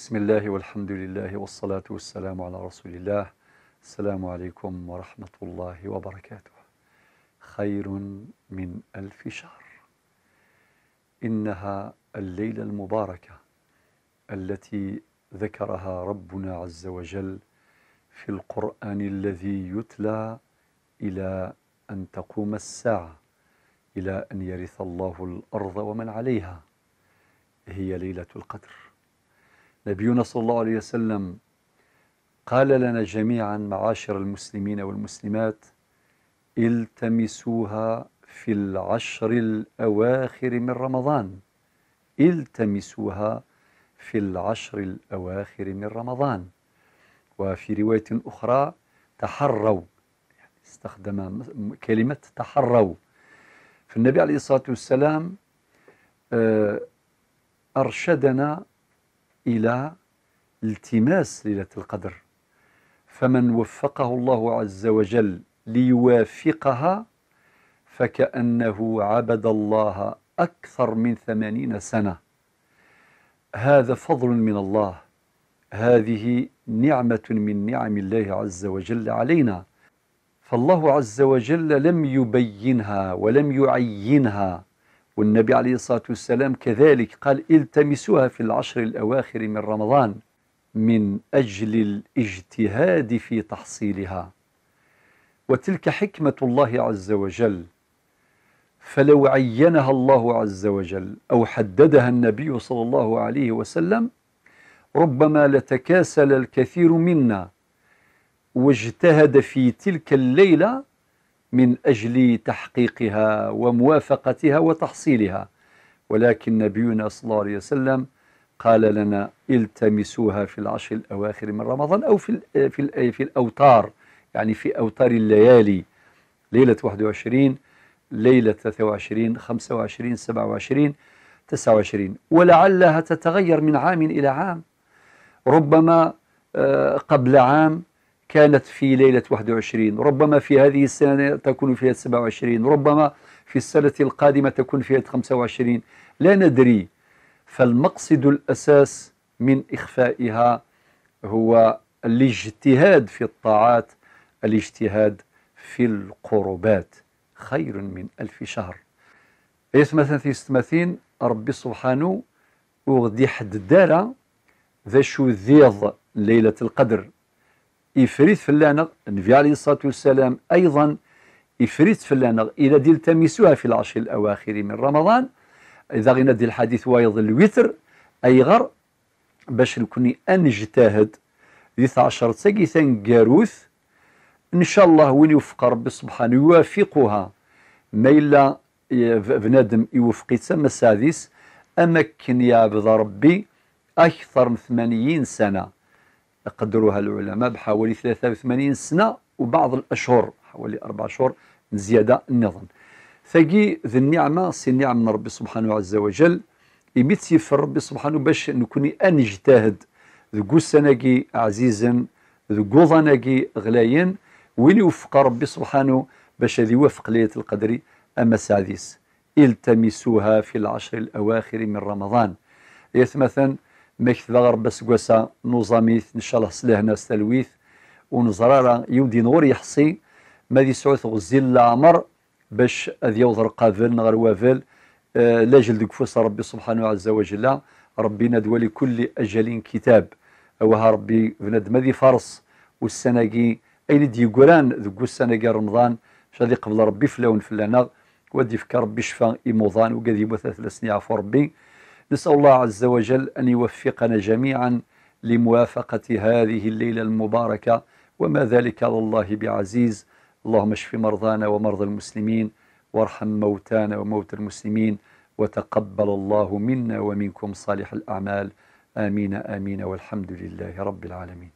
بسم الله والحمد لله والصلاة والسلام على رسول الله السلام عليكم ورحمة الله وبركاته خير من ألف شهر إنها الليلة المباركة التي ذكرها ربنا عز وجل في القرآن الذي يتلى إلى أن تقوم الساعة إلى أن يرث الله الأرض ومن عليها هي ليلة القدر نبينا صلى الله عليه وسلم قال لنا جميعا معاشر المسلمين والمسلمات التمسوها في العشر الأواخر من رمضان التمسوها في العشر الأواخر من رمضان وفي رواية أخرى تحروا يعني استخدم كلمة تحروا فالنبي عليه الصلاة والسلام آه، أرشدنا إلى التماس ليلة القدر فمن وفقه الله عز وجل ليوافقها فكأنه عبد الله أكثر من ثمانين سنة هذا فضل من الله هذه نعمة من نعم الله عز وجل علينا فالله عز وجل لم يبينها ولم يعينها والنبي عليه الصلاة والسلام كذلك قال التمسوها في العشر الأواخر من رمضان من أجل الاجتهاد في تحصيلها وتلك حكمة الله عز وجل فلو عينها الله عز وجل أو حددها النبي صلى الله عليه وسلم ربما لتكاسل الكثير منا واجتهد في تلك الليلة من أجل تحقيقها وموافقتها وتحصيلها ولكن نبينا صلى الله عليه وسلم قال لنا التمسوها في العشر الأواخر من رمضان أو في, في, في الأوتار يعني في أوتار الليالي ليلة 21 ليلة 23 25 27 29 ولعلها تتغير من عام إلى عام ربما آه، قبل عام كانت في ليلة 21 ربما في هذه السنة تكون في 27 ربما في السنة القادمة تكون في 25 لا ندري فالمقصد الأساس من إخفائها هو الاجتهاد في الطاعات الاجتهاد في القربات خير من ألف شهر يسمثن في ستمثين ربي سبحانه وغدي حد الدارة ذا شو ذيض ليلة القدر إفريت فلانا النبي عليه الصلاة والسلام أيضا إفريت فلانا إلى دي التمسوها في العشر الأواخر من رمضان إذا غينا دي الحديث وايض الوتر أي غر باش نكوني أنجتهد ديث عشر تساقي جاروث إن شاء الله وين يوفق ربي سبحانه يوافقها ما إلا بنادم يوفق تسمى السادس أمكن يعبد ربي أكثر من 80 سنة قدروها العلماء بحوالي 83 سنة وبعض الأشهر حوالي أربع شهور زيادة النظام ثقي ذي النعمة سي النعم من ربي سبحانه عز وجل يميت في ربي سبحانه باش نكوني أنجتهد ذو سنقي عزيزا ذو ظنقي غلايا وين يوفق ربي سبحانه باش هذه يوفق ليلة القدر أما سعديس التمسوها في العشر الأواخر من رمضان يثمثا مثلا ذا غرب قوسا نوزاميث ان شاء الله ناس تلويث ونزرارا يودي نور يحصي ماذي سعوث غزي العمر باش اذ يوض رقافل نغر وافل آه لا جلد ربي سبحانه عز وجل ربي ندولي كل اجل كتاب وها ربي بنادم ذي فارس والسناقي اين دي قران ذو السناقي رمضان شادي قبل ربي فلون فلانا ودي فكر ربي شفا ايموضان وقاد يبوث ثلاث سنين عفو ربي نسأل الله عز وجل أن يوفقنا جميعا لموافقة هذه الليلة المباركة وما ذلك على الله بعزيز اللهم اشف مرضانا ومرضى المسلمين وارحم موتانا وموتى المسلمين وتقبل الله منا ومنكم صالح الأعمال آمين آمين والحمد لله رب العالمين